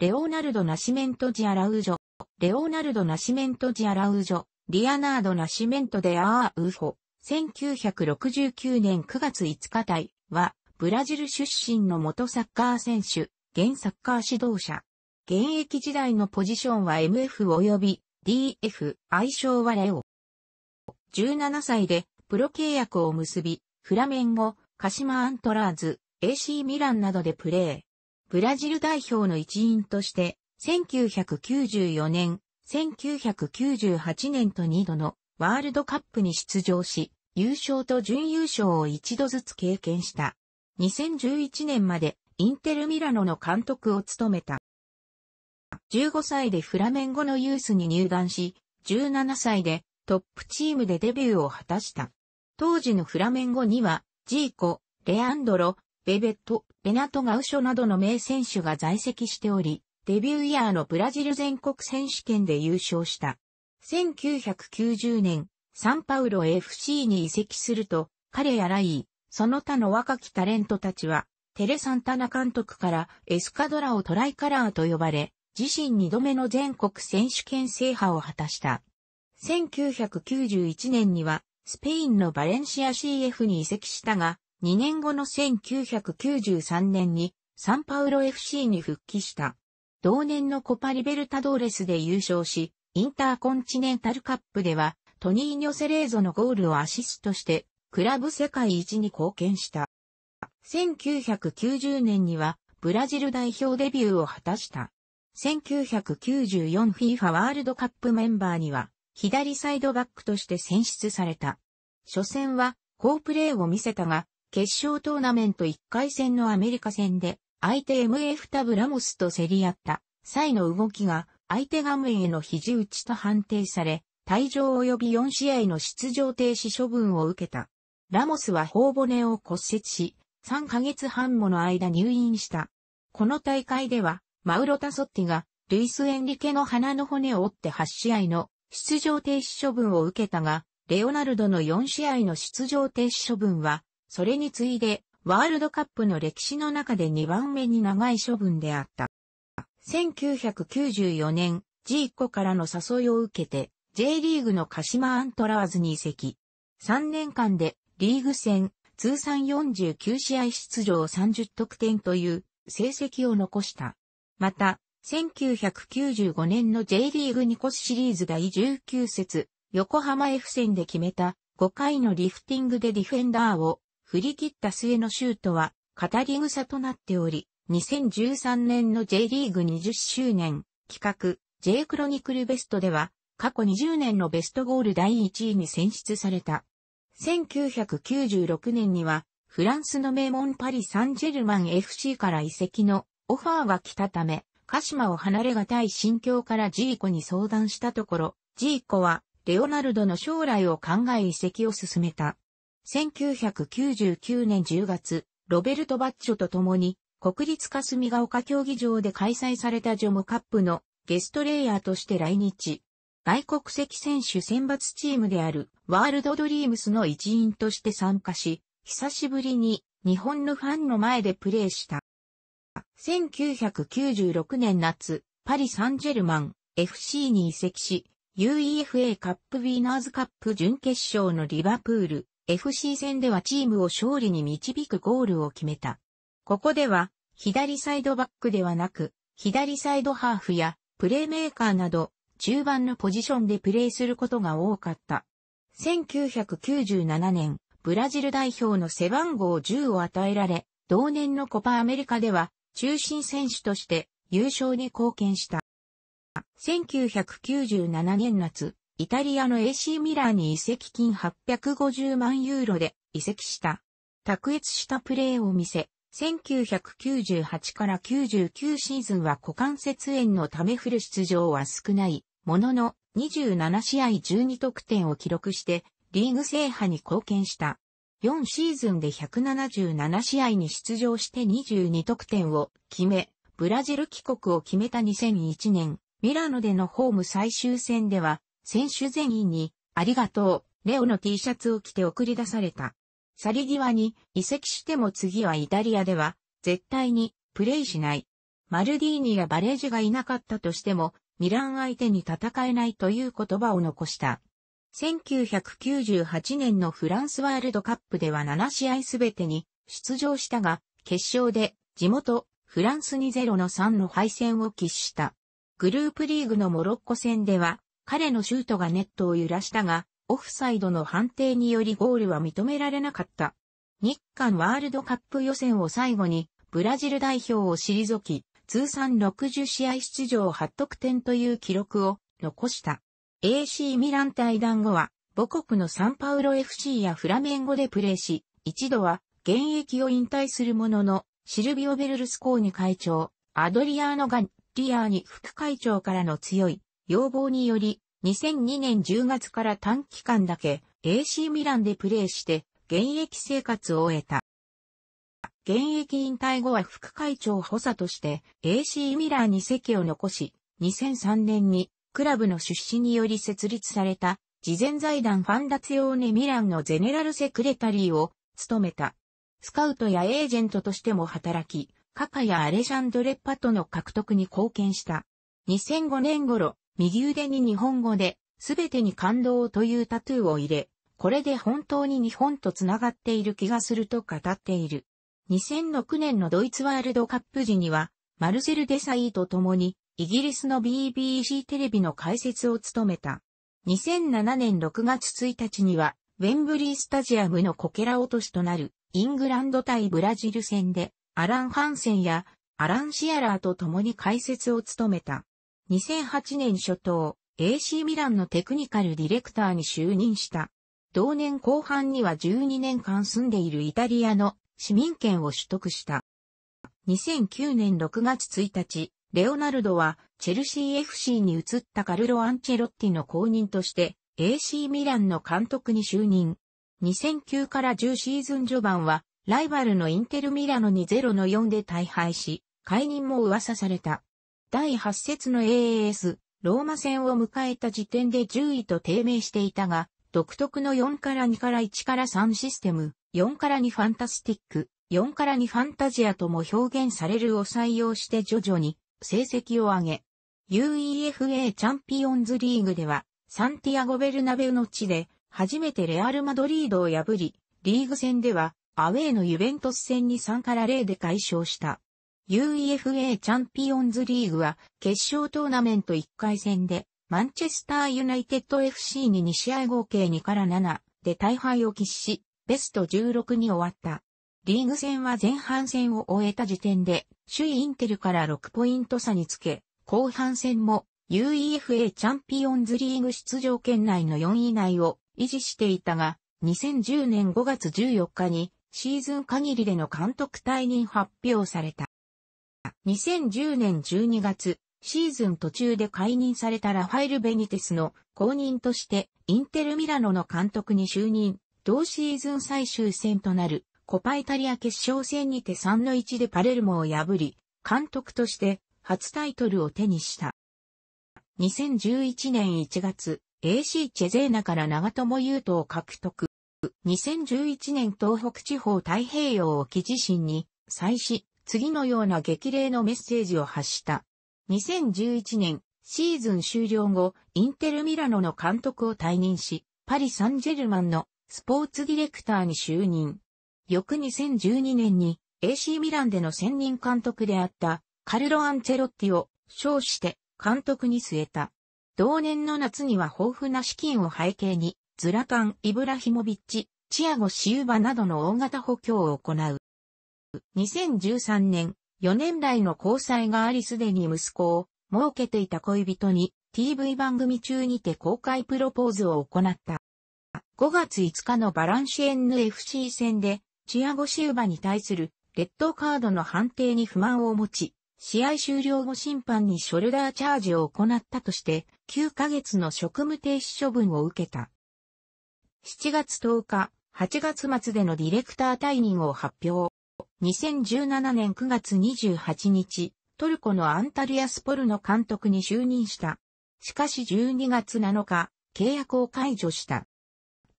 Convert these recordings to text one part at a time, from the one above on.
レオナルド・ナシメント・ジ・アラウジョ、レオナルド・ナシメント・ジ・アラウジョ、リアナード・ナシメント・デ・アー・ウホ、1969年9月5日隊は、ブラジル出身の元サッカー選手、現サッカー指導者。現役時代のポジションは MF 及び DF、愛称はレオ。17歳でプロ契約を結び、フラメンゴ、シマ・アントラーズ、AC ミランなどでプレー。ブラジル代表の一員として、1994年、1998年と2度のワールドカップに出場し、優勝と準優勝を一度ずつ経験した。2011年までインテルミラノの監督を務めた。15歳でフラメンゴのユースに入団し、17歳でトップチームでデビューを果たした。当時のフラメンゴには、ジーコ、レアンドロ、ベベット、ベナト・ガウショなどの名選手が在籍しており、デビューイヤーのブラジル全国選手権で優勝した。1990年、サンパウロ FC に移籍すると、彼やライその他の若きタレントたちは、テレサンタナ監督からエスカドラをトライカラーと呼ばれ、自身2度目の全国選手権制覇を果たした。1991年には、スペインのバレンシア CF に移籍したが、2年後の1993年にサンパウロ FC に復帰した。同年のコパリベルタドーレスで優勝し、インターコンチネンタルカップでは、トニーニョ・セレーゾのゴールをアシストして、クラブ世界一に貢献した。1990年には、ブラジル代表デビューを果たした。1994FIFA ワールドカップメンバーには、左サイドバックとして選出された。初戦は、好プレーを見せたが、決勝トーナメント1回戦のアメリカ戦で、相手 MF タブラモスと競り合った際の動きが相手画面への肘打ちと判定され、退場及び4試合の出場停止処分を受けた。ラモスは頬骨を骨折し、3ヶ月半もの間入院した。この大会では、マウロタソッティが、ルイス・エンリケの鼻の骨を折って8試合の出場停止処分を受けたが、レオナルドの4試合の出場停止処分は、それに次いで、ワールドカップの歴史の中で2番目に長い処分であった。1994年、ジーコからの誘いを受けて、J リーグの鹿島アントラーズに移籍。3年間で、リーグ戦、通算49試合出場30得点という成績を残した。また、1995年の J リーグニコスシリーズ第19節、横浜 F 戦で決めた5回のリフティングでディフェンダーを振り切った末のシュートは、語り草となっており、2013年の J リーグ20周年企画 J クロニクルベストでは、過去20年のベストゴール第1位に選出された。1996年には、フランスの名門パリ・サンジェルマン FC から移籍のオファーが来たため、鹿島を離れがたい心境からジーコに相談したところ、ジーコはレオナルドの将来を考え移籍を進めた。1999年10月、ロベルト・バッチョと共に、国立霞ヶ丘競技場で開催されたジョモカップのゲストレイヤーとして来日。外国籍選手選抜チームであるワールドドリームスの一員として参加し、久しぶりに日本のファンの前でプレーした。1996年夏、パリ・サンジェルマン FC に移籍し、UEFA カップウィーナーズカップ準決勝のリバプール FC 戦ではチームを勝利に導くゴールを決めた。ここでは、左サイドバックではなく、左サイドハーフや、プレーメーカーなど、中盤のポジションでプレーすることが多かった。1997年、ブラジル代表の背番号10を与えられ、同年のコパアメリカでは、中心選手として優勝に貢献した。1997年夏、イタリアの AC ミラーに移籍金850万ユーロで移籍した。卓越したプレーを見せ、1998から99シーズンは股関節炎のためフル出場は少ない、ものの27試合12得点を記録して、リーグ制覇に貢献した。4シーズンで177試合に出場して22得点を決め、ブラジル帰国を決めた2001年、ミラノでのホーム最終戦では、選手全員に、ありがとう、レオの T シャツを着て送り出された。去り際に、移籍しても次はイタリアでは、絶対に、プレイしない。マルディーニやバレージがいなかったとしても、ミラン相手に戦えないという言葉を残した。1998年のフランスワールドカップでは7試合すべてに出場したが、決勝で地元フランスに0の3の敗戦を喫した。グループリーグのモロッコ戦では彼のシュートがネットを揺らしたが、オフサイドの判定によりゴールは認められなかった。日韓ワールドカップ予選を最後に、ブラジル代表を退き、通算60試合出場8得点という記録を残した。AC ミラン対談後は、母国のサンパウロ FC やフラメンゴでプレーし、一度は現役を引退するものの、シルビオ・ベルルスコーニ会長、アドリアーノ・ガッリアーニ副会長からの強い要望により、2002年10月から短期間だけ AC ミランでプレーして現役生活を終えた。現役引退後は副会長補佐として AC ミランに席を残し、2003年にクラブの出資により設立された事前財団ファンダツヨーネミランのゼネラルセクレタリーを務めた。スカウトやエージェントとしても働き、カカやアレシャンドレッパとの獲得に貢献した。2005年頃、右腕に日本語で、すべてに感動というタトゥーを入れ、これで本当に日本と繋がっている気がすると語っている。2006年のドイツワールドカップ時には、マルセル・デサイと共に、イギリスの BBC テレビの解説を務めた。2007年6月1日には、ウェンブリースタジアムのこけら落としとなる、イングランド対ブラジル戦で、アラン・ハンセンや、アラン・シアラーと共に解説を務めた。2008年初頭、AC ミランのテクニカルディレクターに就任した。同年後半には12年間住んでいるイタリアの市民権を取得した。2009年6月1日、レオナルドはチェルシー FC に移ったカルロ・アンチェロッティの後任として AC ミランの監督に就任。2009から10シーズン序盤はライバルのインテルミラノに0の4で大敗し、解任も噂された。第8節の AAS、ローマ戦を迎えた時点で10位と低迷していたが、独特の4から2から1から3システム、4から2ファンタスティック、4から2ファンタジアとも表現されるを採用して徐々に成績を上げ、UEFA チャンピオンズリーグでは、サンティアゴ・ベルナベウの地で、初めてレアル・マドリードを破り、リーグ戦では、アウェーのユベントス戦に3から0で解消した。UEFA チャンピオンズリーグは決勝トーナメント1回戦でマンチェスターユナイテッド FC に2試合合計2から7で大敗を喫し、ベスト16に終わった。リーグ戦は前半戦を終えた時点で、首位インテルから6ポイント差につけ、後半戦も UEFA チャンピオンズリーグ出場圏内の4位以内を維持していたが、2010年5月14日にシーズン限りでの監督退任発表された。2010年12月、シーズン途中で解任されたラファエル・ベニテスの後任として、インテル・ミラノの監督に就任、同シーズン最終戦となる、コパイタリア決勝戦にて3の1でパレルモを破り、監督として初タイトルを手にした。2011年1月、AC チェゼーナから長友優斗を獲得。2011年東北地方太平洋沖地震に、再死、次のような激励のメッセージを発した。2011年、シーズン終了後、インテルミラノの監督を退任し、パリ・サンジェルマンのスポーツディレクターに就任。翌2012年に AC ミランでの専任監督であったカルロ・アンチェロッティを称して監督に据えた。同年の夏には豊富な資金を背景に、ズラカン・イブラヒモビッチ、チアゴ・シウバなどの大型補強を行う。2013年、4年来の交際がありすでに息子を設けていた恋人に TV 番組中にて公開プロポーズを行った。5月5日のバランシエンヌ FC 戦で、チアゴシウバに対するレッドカードの判定に不満を持ち、試合終了後審判にショルダーチャージを行ったとして、9ヶ月の職務停止処分を受けた。7月10日、8月末でのディレクター退任を発表。2017年9月28日、トルコのアンタルヤスポルの監督に就任した。しかし12月7日、契約を解除した。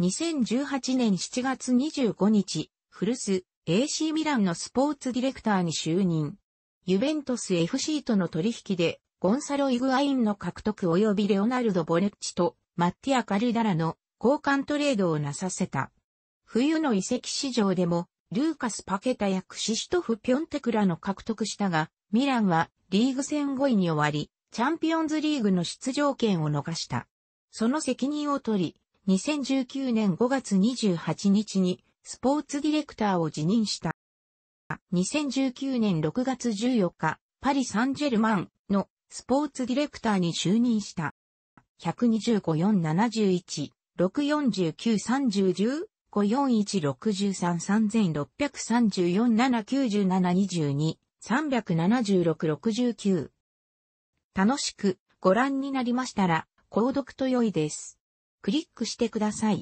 2018年7月25日、古巣 AC ミランのスポーツディレクターに就任。ユベントス FC との取引で、ゴンサロ・イグアインの獲得及びレオナルド・ボレッチとマッティア・カルダラの交換トレードをなさせた。冬の遺跡市場でもルーカス・パケタやクシシトフ・ピョンテクラの獲得したが、ミランはリーグ戦5位に終わり、チャンピオンズリーグの出場権を逃した。その責任を取り、2019年5月28日にスポーツディレクターを辞任した。2019年6月14日、パリ・サンジェルマンのスポーツディレクターに就任した。125-471-649-30-10 4 1 6 3 3 3 4 7 9 7 2 3 7 6 6 9楽しくご覧になりましたら、購読と良いです。クリックしてください。